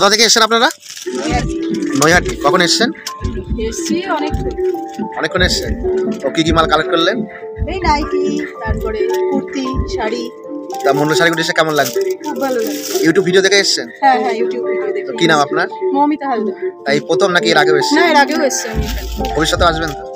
কোথা থেকে এসেছেন আপনারা নৈহাটি কখন এসছেন অনেকক্ষণ এসছেন ও কি কি মাল কালেক্ট করলেন এই নাইটি তারপরে কুর্তি শাড়ি তা এসে কেমন লাগবে ইউটিউব ভিডিও দেখে এসেছেন হ্যাঁ, হ্যাঁ, নাম আপনার তাই প্রথম নাকি ভবিষ্যতে আসবেন তো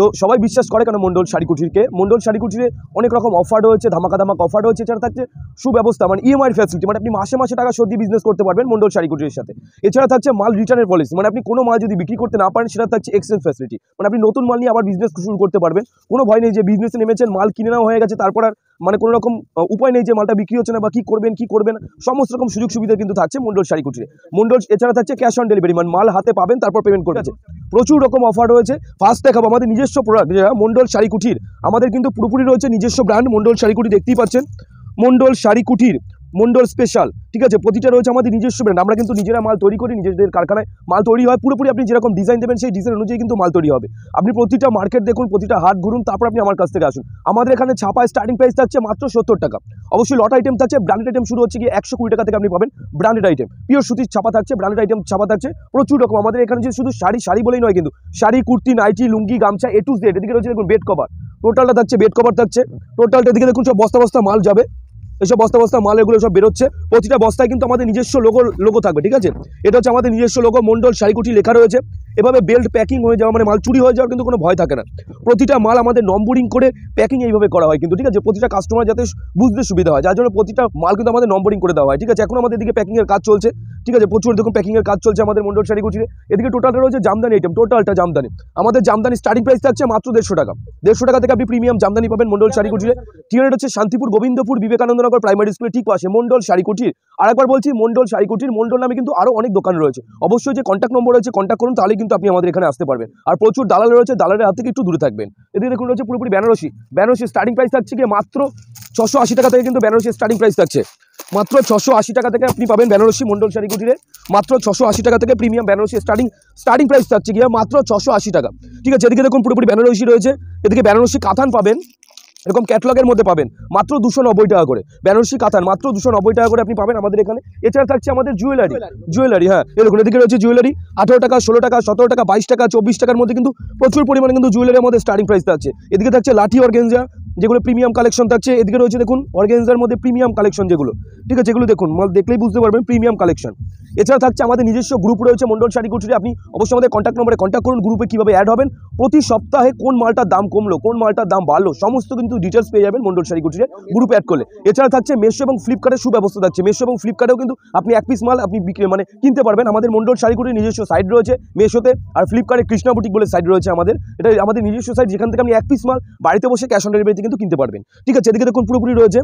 তো সবাই বিশ্বাস করে কেন মণ্ডল মন্ডল শাড়ি শাড়িকুটিরে অনেক রকম অফার রয়েছে ধামাকা ধামাকা অফার রয়েছে এছাড়া থাকছে সুব্যবস্থা মানে ইএমআই ফ্যাসিলিটি মানে আপনি মাসে মাসে টাকা সর্দি বিজনেস করতে পারবেন শাড়ি শাড়িকুটির সাথে এছাড়া থাকছে মাল রিটার্নের পলিসি মানে আপনি কোনো মাল যদি বিক্রি করতে না পারেন সেটা থাকছে এক্সচেঞ্জ ফ্যাসিলিটি মানে আপনি নতুন মাল নিয়ে আবার বিজনেস শুরু করতে পারবেন কোনো ভয় নেই যে বিজনেসে নেমেছেন মাল কিনে নেওয়া হয়ে গেছে তারপর আর মানে কোনো রকম উপায় নেই যে মালটা বিক্রি হচ্ছে না বা কী করবেন কী করবেন সমস্ত রকম সুযোগ সুবিধা কিন্তু থাকছে মন্ডল শাড়ি কুটিরে মন্ডল এছাড়া থাকছে ক্যাশ অন ডেলিভারি মানে মাল হাতে পাবেন তারপর পেমেন্ট আছে প্রচুর রকম অফার রয়েছে ফার্স্ট দেখাবো আমাদের নিজস্ব প্রোডাক্ট যেটা মন্ডল শাড়ি কুটির আমাদের কিন্তু পুরোপুরি রয়েছে নিজস্ব ব্র্যান্ড মন্ডল শাড়ি কুটির দেখতেই পাচ্ছেন মন্ডল শাড়ি কুটির মন্ডল স্পেশাল ঠিক আছে প্রতিটা রয়েছে আমাদের নিজস্ব ব্র্যান্ড আমরা কিন্তু নিজেরা মাল তৈরি করি নিজেদের কারখানায় মাল তৈরি হয় পুরোপুরি আপনি যেরকম ডিজাইন দেবেন সেই ডিজাইন অনুযায়ী কিন্তু মাল তৈরি হবে আপনি প্রতিটা মার্কেট দেখুন প্রতিটা হাট ঘুরুন তারপর আপনি আমার কাছ থেকে আসুন আমাদের এখানে ছাপা স্টার্টিং প্রাইস থাকছে মাত্র সত্তর টাকা অবশ্যই লট আইটেম থাকছে ব্র্যান্ডেড আইটেম শুরু হচ্ছে গিয়ে একশো কুড়ি টাকা থেকে আপনি পাবেন ব্র্যান্ডেড আইটেম পিওর সুতির ছাপা থাকছে ব্র্যান্ডেড আইটেম ছাপা থাকছে প্রচুর রকম আমাদের এখানে যে শুধু শাড়ি শাড়ি বলেই নয় কিন্তু শাড়ি কুর্তি নাইটি লুঙ্গি গামছা এ টু জেড এদিকে রয়েছে দেখুন বেড কভার টোটালটা থাকছে বেড কভার থাকছে টোটালটা এদিকে দেখুন সব বস্তা বস্তা মাল যাবে এইসব বস্তা বস্তা মাল এগুলো সব বেরোচ্ছে প্রতিটা বস্তায় কিন্তু আমাদের নিজস্ব লোগো লোগো থাকবে ঠিক আছে এটা হচ্ছে আমাদের নিজস্ব লোগো মন্ডল শাড়িকুটি লেখা রয়েছে এভাবে বেল্ট প্যাকিং হয়ে যাওয়া মানে মাল চুরি হয়ে যাওয়ার কিন্তু কোনো ভয় থাকে না প্রতিটা মাল আমাদের নম্বরিং করে প্যাকিং এইভাবে করা হয় কিন্তু ঠিক আছে প্রতিটা কাস্টমার যাতে বুঝতে সুবিধা হয় যার জন্য প্রতিটা মাল কিন্তু আমাদের নম্বরিং করে দেওয়া হয় ঠিক আছে এখন আমাদের এদিকে প্যাকিংয়ের কাজ চলছে ঠিক আছে প্রচুর দেখুন প্যাকিংয়ের কাজ চলছে আমাদের মন্ডল শাড়ি কুচিরে এদিকে টোটালটা রয়েছে জামদানি আইটেম টোটালটা জামদানি আমাদের জামদানি স্টার্টিং প্রাইস থাকছে মাত্র দেড়শো টাকা দেড়শো টাকা থেকে আপনি প্রিমিয়াম জামদানি পাবেন মন্ডল শাড়ি কুচিরে ঠিকানাটা হচ্ছে শান্তিপুর গোবিন্দপুর বিবেকানন্দনগর প্রাইমারি স্কুলে ঠিক পাশে মন্ডল শাড়ি কুটির আরেকবার বলছি মন্ডল শাড়ি কুটির মন্ডল নামে কিন্তু আরও অনেক দোকান রয়েছে অবশ্যই যে কন্ট্যাক্ট নম্বর রয়েছে কন্ট্যাক্ট করুন তাহলে কিন্তু আপনি আমাদের এখানে আসতে পারবেন আর প্রচুর দালাল রয়েছে দালালের হাত থেকে একটু দূরে থাকবেন এদিকে দেখুন রয়েছে পুরোপুরি বেনারসি বেনারসি স্টার্টিং প্রাইস থাকছে গিয়ে মাত্র ছশো আশি টাকা থেকে কিন্তু বেনারসি স্টার্টিং প্রাইস থাকছে মাত্র ছশো আশি টাকা থেকে আপনি পাবেন বেনারসি মন্ডল শাড়ি কুটিরে মাত্র ছশো আশি টাকা থেকে premium Banarasi starting starting price থাকছে গিয়ে মাত্র ছশো আশি টাকা ঠিক আছে এদিকে দেখুন পুরোপুরি বেনারসি রয়েছে এদিকে বেনারসি কাথান পাবেন এরকম ক্যাটলগের মধ্যে পাবেন মাত্র দুশো নব্বই টাকা করে বেনারসি কাতান মাত্র দুশো নব্বই টাকা করে আপনি পাবেন আমাদের এখানে এছাড়া থাকছে আমাদের জুয়েলারি জুয়েলারি হ্যাঁ এরকম এদিকে রয়েছে জুয়েলারি আঠেরো টাকা ষোলো টাকা সতেরো টাকা বাইশ টাকা চব্বিশ টাকার মধ্যে কিন্তু প্রচুর পরিমাণে কিন্তু জুয়েলারি মধ্যে স্টার্টিং প্রাইস থাকছে এদিকে থাকছে লাঠি অর্গেঞ্জা যেগুলো প্রিমিয়াম কালেকশন থাকছে এদিকে রয়েছে দেখুন অর্গেনজার মধ্যে প্রিমিয়াম কালেকশন যেগুলো ঠিক আছে এগুলো দেখুন মাল দেখলেই বুঝতে পারবেন প্রিমিয়াম কালেকশন এছাড়া থাকছে আমাদের নিজস্ব গ্রুপ রয়েছে মন্ডল শাড়ি কুচুরি আপনি অবশ্যই আমাদের কন্ট্যাক্ট নম্বরে কন্ট্যাক্ট করুন গ্রুপে কীভাবে অ্যাড হবেন প্রতি সপ্তাহে কোন মালটার দাম কমলো কোন মালটার দাম বাড়লো সমস্ত কিন্তু ডিটেলস পেয়ে যাবেন মন্ডল শাড়ি কুচুরি গ্রুপে অ্যাড করলে এছাড়া থাকছে মেশো এবং ফ্লিপকার্টের সুব্যবস্থা থাকছে মেশো এবং ফ্লিপকার্টেও কিন্তু আপনি এক পিস মাল আপনি বিক্রি মানে কিনতে পারবেন আমাদের মন্ডল শাড়ি কুচুরির নিজস্ব সাইট রয়েছে মেশোতে আর ফ্লিপকার্টে কৃষ্ণা বুটিক বলে সাইট রয়েছে আমাদের এটা আমাদের নিজস্ব সাইট যেখান থেকে আপনি এক পিস মাল বাড়িতে বসে ক্যাশ অন ডেলিভারিতে কিন্তু কিনতে পারবেন ঠিক আছে এদিকে দেখুন পুরোপুরি রয়েছে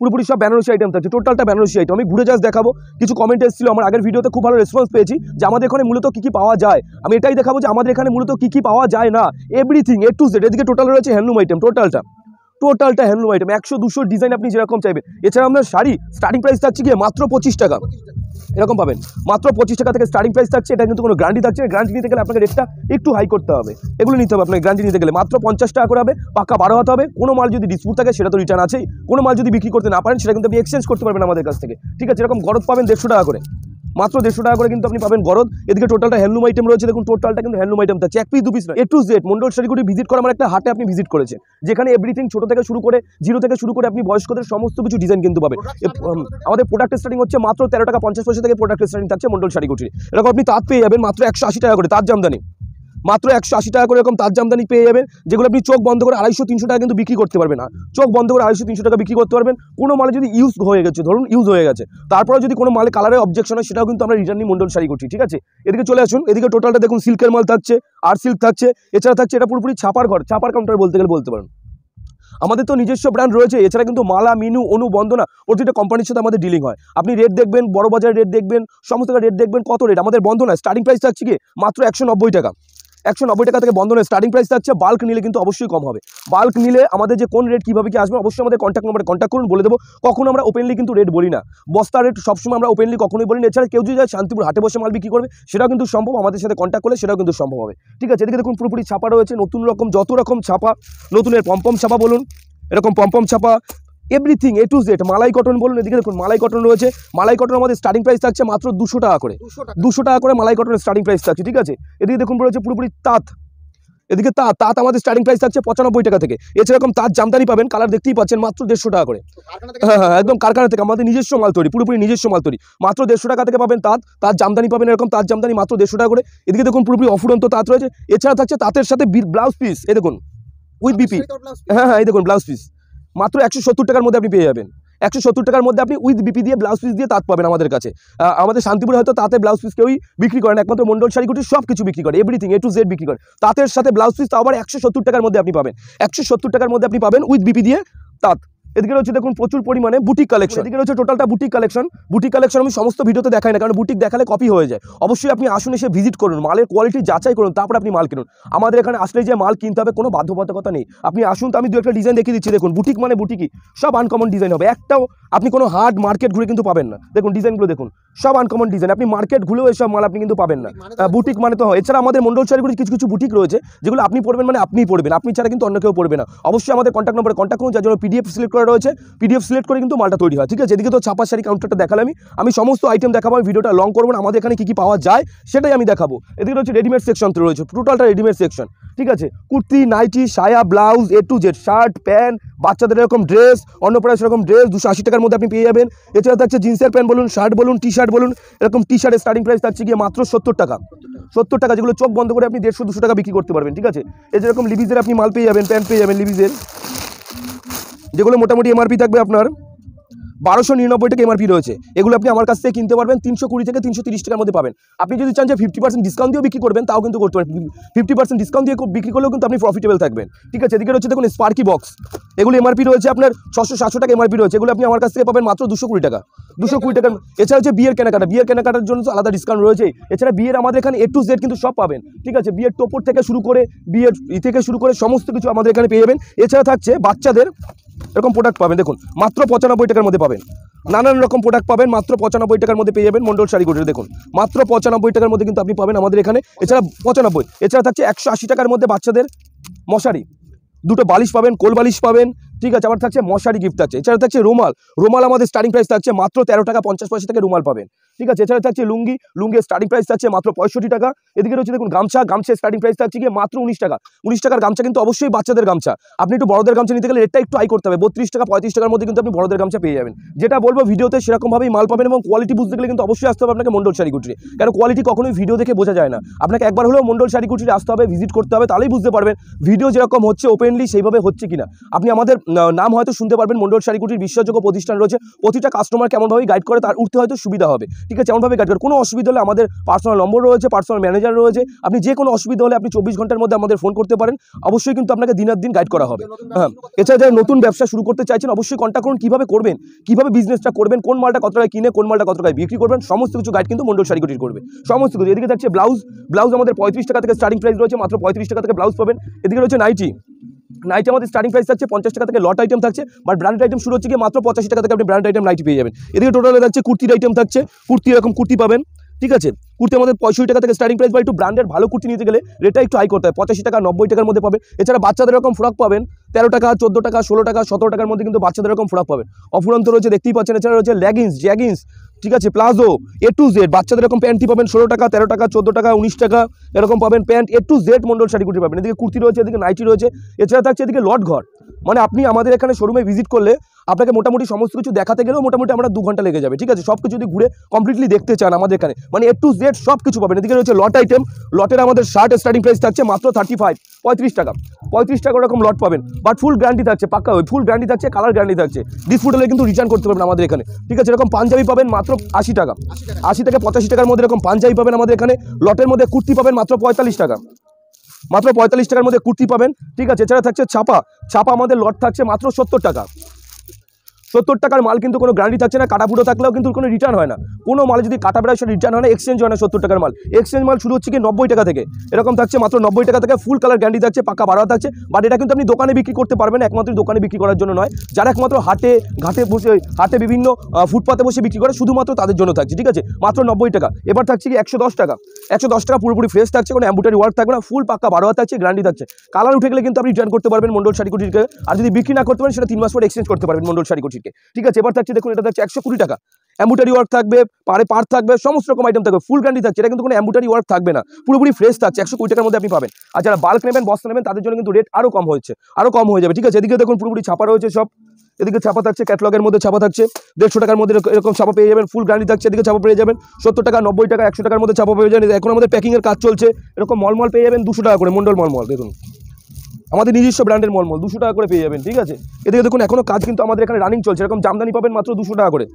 পুরোপুরি সব বেনারসি আইটেম থাকছে টোটালটা বেনারসি আইটেম আমি ঘুরে জাস্ট দেখাবো কিছু কমেন্ট এসেছিল আমার আগের ভিডিওতে খুব ভালো রেসপন্স পেয়েছি যে আমাদের এখানে মূলত কী কী পাওয়া যায় আমি এটাই দেখাবো যে আমাদের এখানে মূলত কী কী পাওয়া যায় না এভরিথিং এ টু জেড এদিকে টোটাল রয়েছে হ্যান্ডলুম আইটেম টোটালটা টোটালটা হ্যান্ডলুম আইটেম একশো দুশো ডিজাইন আপনি যেরকম চাইবেন এছাড়া আপনার শাড়ি স্টার্টিং প্রাইস থাকছে গিয়ে মাত্র পঁচিশ টাকা এরকম পাবেন মাত্র পঁচিশ টাকা থেকে স্টার্টিং প্রাইস থাকছে এটা কিন্তু কোনো গ্রান্টি থাকছে গ্রান্টি নিতে গেলে আপনাকে রেটটা একটু হাই করতে হবে এগুলো নিতে হবে আপনাকে গ্রান্টি নিতে গেলে মাত্র পঞ্চাশ টাকা করে হবে পাকা বারো হতে হবে কোনো মাল যদি ডিসপুট থাকে সেটা তো রিটার্ন আছেই কোনো মাল যদি বিক্রি করতে না পারেন সেটা কিন্তু আপনি এক্সচেঞ্জ করতে পারবেন আমাদের কাছ থেকে ঠিক আছে এরকম গরত পাবেন দেড়শো টাকা করে মাত্র দেড়শো টাকা করে কিন্তু আপনি পাবেন গরদ এদিকে টোটালটা হ্যান্ডলুম আইটেম রয়েছে দেখুন টোটালটা কিন্তু হ্যান্ডলুম আইটেম থাকছে এক পিস দু পিস না এ টু জেড মন্ডল শাড়িগুলি ভিজিট করার মানে একটা হাটে আপনি ভিজিট করেছেন যেখানে এভরিথিং ছোট থেকে শুরু করে জিরো থেকে শুরু করে আপনি বয়স্কদের সমস্ত কিছু ডিজাইন কিন্তু পাবেন আমাদের প্রোডাক্ট স্টার্টিং হচ্ছে মাত্র তেরো টাকা পঞ্চাশ পয়সা থেকে প্রোডাক্ট স্টার্টিং থাকছে মন্ডল শাড়িগুটির এরকম আপনি তাঁত পেয়ে যাবেন মাত্র একশো টাকা করে তাঁত জামদানি মাত্র একশো আশি টাকা করে এরকম তার জামদানি পেয়ে যাবেন যেগুলো আপনি চোখ বন্ধ করে আড়াইশো তিনশো টাকা কিন্তু বিক্রি করতে পারবেন না চোখ বন্ধ করে আড়াইশো তিনশো টাকা বিক্রি করতে পারবেন কোনো মালে যদি ইউজ হয়ে গেছে ধরুন ইউজ হয়ে গেছে তারপরে যদি কোনো মালে কালারে অবজেকশন হয় সেটাও কিন্তু আমরা রিটার্নি মন্ডল শাড়ি করছি ঠিক আছে এদিকে চলে আসুন এদিকে টোটালটা দেখুন সিল্কের মাল থাকছে আর সিল্ক থাকছে এছাড়া থাকছে এটা পুরোপুরি ছাপার ঘর ছাপার কাউন্টার বলতে গেলে বলতে পারেন আমাদের তো নিজস্ব ব্র্যান্ড রয়েছে এছাড়া কিন্তু মালা মিনু অনু বন্দনা প্রতিটা কোম্পানির সাথে আমাদের ডিলিং হয় আপনি রেট দেখবেন বড় বাজারের রেট দেখবেন সমস্ত রেট দেখবেন কত রেট আমাদের বন্ধনা স্টার্টিং প্রাইস থাকছে কি মাত্র একশো টাকা একশো নব্বই টাকা থেকে বন্ধনের স্টার্টিং প্রাইস থাকছে বাল্ক নিলে কিন্তু অবশ্যই কম হবে বাল্ক নিলে আমাদের যে কোন রেট কীভাবে কি আসবে অবশ্যই আমাদের কন্ট্যাক্ট নম্বরে কন্ট্যাক্ট করুন বলে দেবো কখন আমরা ওপেনলি কিন্তু রেট বলি না বস্তা রেট সবসময় আমরা ওপেনলি কখনোই বলি না এছাড়া কেউ যদি শান্তিপুর হাটে বসে মাল বিক্রি করবে সেটাও কিন্তু সম্ভব আমাদের সাথে কন্ট্যাক্ট করলে সেটাও কিন্তু সম্ভব হবে ঠিক আছে এদিকে দেখুন পুরোপুরি ছাপা রয়েছে নতুন রকম যত রকম ছাপা নতুনের পম্পম ছাপা বলুন এরকম পম্পম ছাপা এভরিথিং এ টু জেড মালাই কটন বলুন এদিকে দেখুন মালাই কটন রয়েছে মালাই কটন আমাদের স্টার্টিং প্রাইস থাকছে মাত্র দুশো টাকা করে দুশো টাকা করে মালাই কটনের স্টার্টিং প্রাইস থাকছে ঠিক আছে এদিকে দেখুন বলেছে পুরোপুরি তাঁত এদিকে তাঁত তাঁত আমাদের স্টার্টিং প্রাইস থাকছে পঁচানব্বই টাকা থেকে এছাড়া তাঁত জামদানি পাবেন কালার দেখতেই পাচ্ছেন মাত্র দেড়শো টাকা করে হ্যাঁ, হ্যাঁ হ্যাঁ একদম কারখানা থেকে আমাদের নিজস্ব মাল তৈরি পুরোপুরি নিজস্ব মাল তৈরি মাত্র দেড়শো টাকা থেকে পাবেন তাঁত তাঁত জামদানি পাবেন এরকম তাঁত জামদানি মাত্র দেড়শো টাকা করে এদিকে দেখুন পুরোপুরি অফুরন্ত তাঁত রয়েছে এছাড়া থাকছে তাঁতের সাথে ব্লাউজ পিস এ দেখুন উইথ বিপি হ্যাঁ হ্যাঁ এই দেখুন ব্লাউজ পিস মাত্র একশো সত্তর টাকার মধ্যে আপনি পেয়ে যাবেন একশো সত্তর টাকার মধ্যে আপনি উইথ বিপি দিয়ে ব্লাউজ পিস দিয়ে তাঁত পাবেন আমাদের কাছে আমাদের শান্তিপুরে হয়তো তাঁতে ব্লাউজ পিস কেউই বিক্রি করেন একমাত্র মন্ডল শাড়িগুটি সব কিছু বিক্রি করে এভরিথিং এ টু জেড বিক্রি করে তাঁতের সাথে ব্লাউজ পিস তো আবার একশো সত্তর টাকার মধ্যে আপনি পাবেন একশো সত্তর টাকার মধ্যে আপনি পাবেন উইথ বিপি দিয়ে তাঁত এদিকে রয়েছে দেখুন প্রচুর পরিমাণে বুটিক কালেকশন এদিকে রয়েছে টোটালটা বুটিক কালেকশন বুটিক কালেকশন আমি সমস্ত ভিডিওতে দেখাই না কারণ বুটিক দেখালে কপি হয়ে যায় অবশ্যই আপনি আসুন এসে ভিজিট করুন মালের কোয়ালিটি যাচাই করুন তারপর আপনি মাল কিনুন আমাদের এখানে আসলে যে মাল কিনতে হবে কোনো বাধ্যবাধকতা নেই আপনি আসুন তো আমি দু একটা ডিজাইন দেখিয়ে দিচ্ছি দেখুন বুটিক মানে বুটিকই সব আনকমন ডিজাইন হবে একটাও আপনি কোনো হার্ড মার্কেট ঘুরে কিন্তু পাবেন না দেখুন ডিজাইনগুলো দেখুন সব আনকমন ডিজাইন আপনি মার্কেট ঘুরেও এসব মাল আপনি কিন্তু পাবেন না বুটিক মানে, মানে তো হয় এছাড়া আমাদের মন্ডল শাড়িগুলির কিছু কিছু বুটিক রয়েছে যেগুলো আপনি পড়বেন মানে আপনি পড়বেন আপনি ছাড়া কিন্তু অন্য কেউ পড়বে না অবশ্যই আমাদের কন্ট্যাক্ট নম্বরে কন্ট্যাক্ট করুন যার জন্য পিডিএফ সিলেক্ট করা রয়েছে পিডিএফ সিলেক্ট করে কিন্তু মালটা তৈরি হয় ঠিক আছে যেদিকে তো ছাপা শাড়ি কাউন্টারটা দেখালাম আমি আমি সমস্ত আইটেম দেখাবো আমি ভিডিওটা লং করবো না আমাদের এখানে কী কী পাওয়া যায় সেটাই আমি দেখাবো এদিকে রয়েছে রেডিমেড সেকশন রয়েছে টোটালটা রেডিমেড সেকশন ঠিক আছে কুর্তি নাইটি সায়া blouse A to Z shirt pant বাচ্চাদের এরকম ড্রেস অন্নপ্রায় সেরকম ড্রেস দুশো আশি টাকার মধ্যে আপনি পেয়ে যাবেন এছাড়া থাকছে জিন্সের প্যান্ট বলুন শার্ট বলুন টি শার্ট বলুন এরকম টি শার্টের স্টার্টিং প্রাইস থাকছে গিয়ে মাত্র সত্তর টাকা সত্তর টাকা যেগুলো চোখ বন্ধ করে আপনি দেড়শো দুশো টাকা বিক্রি করতে পারবেন ঠিক আছে এরকম লিভিজের আপনি মাল পেয়ে যাবেন প্যান্ট পেয়ে যাবেন লিভিজের যেগুলো মোটামুটি এমআরপি থাকবে আপনার বারোশো নিরানব্বই টাকা এমআরপি রয়েছে এগুলো আপনি আমার কাছ থেকে কিনতে পারবেন তিনশো কুড়ি থেকে তিনশো তিরিশ টাকার মধ্যে পাবেন আপনি যদি চান যে ফিফটি পার্সেন্ট ডিসকাউন্ট দিয়েও বিক্রি করবেন তাও কিন্তু করতে পারেন ফিফটি পার্সেন্ট ডিসকাউন্ট দিয়ে বিক্রি করলেও কিন্তু আপনি প্রফিটেবল থাকবেন ঠিক আছে এদিকে রয়েছে দেখুন স্পার্কি বক্স এগুলো এমআরপি রয়েছে আপনার ছশো সাতশো টাকা এমআরপি রয়েছে এগুলো আপনি আমার কাছ থেকে পাবেন মাত্র দুশো কুড়ি টাকা দুশো কুড়ি টাকা এছাড়া হচ্ছে বিয়ের কেনাকাটা বিয়ের কেনাকাটার জন্য আলাদা ডিসকাউন্ট রয়েছে এছাড়া বিয়ের আমাদের এখানে এ টু জেড কিন্তু সব পাবেন ঠিক আছে বিয়ের টোপর থেকে শুরু করে বিয়ের ই থেকে শুরু করে সমস্ত কিছু আমাদের এখানে পেয়ে যাবেন এছাড়া থাকছে বাচ্চাদের এরকম প্রোডাক্ট পাবেন দেখুন মাত্র পঁচানব্বই টাকার মধ্যে পাবেন নানান রকম প্রোডাক্ট পাবেন মাত্র পঁচানব্বই টাকার মধ্যে পেয়ে যাবেন মন্ডল শাড়ি দেখুন মাত্র পঁচানব্বই টাকার মধ্যে কিন্তু আপনি পাবেন আমাদের এখানে এছাড়া পঁচানব্বই এছাড়া থাকছে একশো আশি টাকার মধ্যে বাচ্চাদের মশারি দুটো বালিশ পাবেন কোল বালিশ পাবেন ঠিক আছে আবার থাকছে মশারি গিফট আছে এছাড়া থাকছে রুমাল রুমাল আমাদের স্টার্টিং প্রাইস থাকছে মাত্র তেরো টাকা পঞ্চাশ পয়সা থেকে রুমাল পাবেন ঠিক আছে এছাড়া থাকছে লুঙ্গি লুঙ্গির স্টার্টিং প্রাইস থাকছে মাত্র পঁয়ষট্টি টাকা এদিকে রয়েছে দেখুন গামছা গামছা স্টার্টিং প্রাইস থাকছে কি মাত্র উনিশ টাকা উনিশ টাকার গামছা কিন্তু অবশ্যই বাচ্চাদের গামছা আপনি একটু বড়দের গামছা নিতে গেলে রেটটা একটু আই করতে হবে বত্রিশ টাকা পঁয়ত্রিশ টাকার মধ্যে কিন্তু আপনি বড়দের গামছা পেয়ে যাবেন যেটা বলবো ভিডিওতে সেরকমভাবেই মাল পাবেন এবং কোয়ালিটি বুঝতে গেলে কিন্তু অবশ্যই আসতে হবে আপনাকে মন্ডল শাড়ি কুটিরে কারণ কোয়ালিটি কখনোই ভিডিও দেখে বোঝা যায় না আপনাকে একবার হলেও মন্ডল শাড়ি কুটিরে আসতে হবে ভিজিট করতে হবে তাহলেই বুঝতে পারবেন ভিডিও যেরকম হচ্ছে ওপেনলি সেইভাবে হচ্ছে কিনা আপনি আমাদের নাম হয়তো শুনতে পারবেন মন্ডল শাড়ি কুটির বিশ্বাসযোগ্য প্রতিষ্ঠান রয়েছে প্রতিটা কাস্টমার কেমনভাবে গাইড করে তার উঠতে হয়তো সুবিধা হবে ঠিক আছে এমনভাবে গাইড করে কোনো অসুবিধা হলে আমাদের পার্সোনাল নম্বর রয়েছে পার্সোনাল ম্যানেজার রয়েছে আপনি যে কোনো অসুবিধা হলে আপনি চব্বিশ ঘন্টার মধ্যে আমাদের ফোন করতে পারেন অবশ্যই কিন্তু আপনাকে দিনের দিন গাইড করা হবে হ্যাঁ এছাড়া যারা নতুন ব্যবসা শুরু করতে চাইছেন অবশ্যই কন্ট্যাক্ট করুন কীভাবে করবেন কীভাবে বিজনেসটা করবেন কোন মালটা কত টাকায় কিনে কোন মালটা কত টাকায় বিক্রি করবেন সমস্ত কিছু গাইড কিন্তু মন্ডল শাড়িগুটির করবে সমস্ত কিছু এদিকে থাকছে ব্লাউজ ব্লাউজ আমাদের পঁয়ত্রিশ টাকা থেকে স্টার্টিং প্রাইস রয়েছে মাত্র পঁয়ত্রিশ টাকা থেকে ব্লাউজ পাবেন এদিকে রয়েছে নাইটি নাইটি আমাদের স্টার্টিং প্রাইস থাকছে পঞ্চাশ টাকা থেকে লট আইটেম থাকছে বাট ব্র্যান্ড আইটেম শুরু হচ্ছে মাত্র পঁচাশি টাকা থেকে আপনি ব্র্যান্ড আইটেম নাইটি পেয়ে যাবেন এদিকে টোটালে থাকছে কুর্তির আইটেম থাকছে কুর্তি এরকম কুর্তি পাবেন ঠিক আছে কুর্তি আমাদের পঁয়ষট্টি টাকা থেকে স্টার্টিং প্রাইস বা একটু ব্র্যান্ডের ভালো কুর্তি নিতে গেলে রেটটা একটু হাই করতে হয় পঁচাশি টাকা নব্বই টাকার মধ্যে পাবে এছাড়া বাচ্চাদের রকম ফ্রক পাবেন তেরো টাকা চোদ্দো টাকা ষোলো টাকা সতেরো টাকার মধ্যে কিন্তু বাচ্চাদের রকম ফ্রক পাবেন অফুরন্ত রয়েছে দেখতেই পাচ্ছেন এছাড়া রয়েছে লেগিংস জ্যাগিংস ঠিক আছে প্লাজো এ টু জেড বাচ্চাদের এরকম প্যান্টটি পাবেন ষোলো টাকা তেরো টাকা চোদ্দো টাকা উনিশ টাকা এরকম পাবেন pant A to Z Mondal sari kurti পাবেন এদিকে কুর্তি রয়েছে এদিকে নাইটি রয়েছে এছাড়া থাকছে এদিকে লট ঘর মানে আপনি আমাদের এখানে শোরুমে ভিজিট করলে আপনাকে মোটামুটি সমস্ত কিছু দেখাতে গেলেও মোটামুটি আমরা দু ঘন্টা লেগে যাবে ঠিক আছে সব কিছু যদি ঘুরে কমপ্লিটলি দেখতে চান আমাদের এখানে মানে এ টু জেড সব কিছু পাবেন এদিকে রয়েছে লট আইটেম লটের আমাদের শার্ট স্টার্টিং প্রাইস থাকছে মাত্র থার্টি ফাইভ পঁয়ত্রিশ টাকা পঁয়ত্রিশ টাকা ওরকম লট পাবেন বাট ফুল গ্যারান্টি থাকছে পাক্কা ওই ফুল গ্যারান্টি থাকছে কালার গ্যারান্টি থাকছে ডিসপুট হলে কিন্তু রিটার্ন করতে পারবেন আমাদের এখানে ঠিক আছে এরকম পাঞ্জাবি পাবেন মাত্র আশি টাকা আশি থেকে পঁচাশি টাকার মধ্যে এরকম পাঞ্জাবি পাবেন আমাদের এখানে লটের মধ্যে কুর্তি পাবেন মাত্র পঁয়তাল্লিশ টাকা মাত্র পঁয়তাল্লিশ টাকার মধ্যে কুর্তি পাবেন ঠিক আছে এছাড়া থাকছে ছাপা ছাপা আমাদের লট থাকছে মাত্র সত্তর টাকা সত্তর টাকার মাল কিন্তু কোনো গ্যারান্টি থাকছে না কাটা ফুটো থাকলেও কিন্তু কোনো রিটার্ন হয় না কোনো মাল যদি কাটা বেড়ায় সেটা রিটার্ন হয় না এক্সচেঞ্জ হয় না সত্তর টাকার মাল এক্সচেঞ্জ মাল শুরু হচ্ছে কি নব্বই টাকা থেকে এরকম থাকছে মাত্র নব্বই টাকা থেকে ফুল কালার গ্যারান্টি থাকছে পাকা বাড়া থাকছে বাট এটা কিন্তু আপনি দোকানে বিক্রি করতে পারবেন একমাত্র দোকানে বিক্রি করার জন্য নয় যারা একমাত্র হাটে ঘাটে বসে হাটে বিভিন্ন ফুটপাতে বসে বিক্রি করে শুধুমাত্র তাদের জন্য থাকছে ঠিক আছে মাত্র নব্বই টাকা এবার থাকছে কি একশো টাকা একশো দশ টাকা পুরোপুরি ফ্রেশ থাকছে কোনো অ্যাম্বুটারি ওয়ার্ক থাকবে না ফুল পাকা বারো থাকছে গ্যারান্টি থাকছে কালার উঠে গেলে কিন্তু আপনি রিটার্ন করতে পারবেন মন্ডল শাড়ি কুটিকে আর যদি বিক্রি না করতে পারেন সেটা তিন মাস পর এক্সচেঞ্জ করতে পারবেন মন্ডল শাড়ি কুটি বেডশিটকে ঠিক আছে এবার থাকছে দেখুন এটা থাকছে একশো কুড়ি টাকা অ্যাম্বুটারি ওয়ার্ক থাকবে পারে পার থাকবে সমস্ত রকম আইটেম থাকবে ফুল গ্যান্ডি থাকছে এটা কিন্তু কোনো অ্যাম্বুটারি ওয়ার্ক থাকবে না পুরোপুরি ফ্রেশ থাকছে একশো কুড়ি টাকার মধ্যে আপনি পাবেন আর যারা বাল্ক নেবেন বস্তা নেবেন তাদের জন্য কিন্তু রেট আরও কম হয়েছে আরও কম হয়ে যাবে ঠিক আছে এদিকে দেখুন পুরোপুরি ছাপা রয়েছে সব এদিকে ছাপা থাকছে ক্যাটলগের মধ্যে ছাপা থাকছে দেড়শো টাকার মধ্যে এরকম ছাপা পেয়ে যাবেন ফুল গ্রান্ডি থাকছে এদিকে ছাপা পেয়ে যাবেন সত্তর টাকা নব্বই টাকা একশো টাকার মধ্যে ছাপা পেয়ে যাবেন এখন আমাদের প্যাকিংয়ের কাজ চলছে এরকম মলমল পেয়ে যাবেন দুশো টাকা করে মন্ডল মলমল দেখুন আমাদের নিজস্ব ব্র্যান্ডের মলমল দুশো টাকা করে পেয়ে যাবেন ঠিক আছে এদিকে দেখুন এখনও কাজ কিন্তু আমাদের এখানে রানিং চলছে এরকম জামদানি পাবেন মাত্র দুশো টাকা করে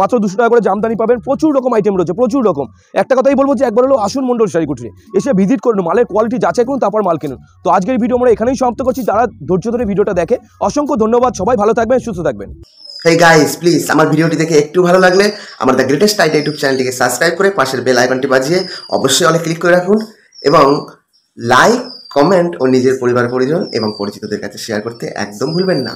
মাত্র দুশো টাকা করে জামদানি পাবেন প্রচুর রকম আইটেম রয়েছে প্রচুর রকম একটা কথাই বলবো যে একবার হলো আসুন মন্ডল শাড়ি কুটিরে এসে ভিজিট করুন মালের কোয়ালিটি যাচাই করুন তারপর মাল কিনুন তো আজকের ভিডিও আমরা এখানেই সমাপ্ত করছি যারা ধৈর্য ধরে ভিডিওটা দেখে অসংখ্য ধন্যবাদ সবাই ভালো থাকবেন সুস্থ থাকবেন এই গাইস প্লিজ আমার ভিডিওটি দেখে একটু ভালো লাগলে আমার দ্য গ্রেটেস্ট আইডিয়া ইউটিউব চ্যানেলটিকে সাবস্ক্রাইব করে পাশের বেল আইকনটি বাজিয়ে অবশ্যই অনেক ক্লিক করে রাখুন এবং লাইক কমেন্ট ও নিজের পরিবার পরিজন এবং পরিচিতদের কাছে শেয়ার করতে একদম ভুলবেন না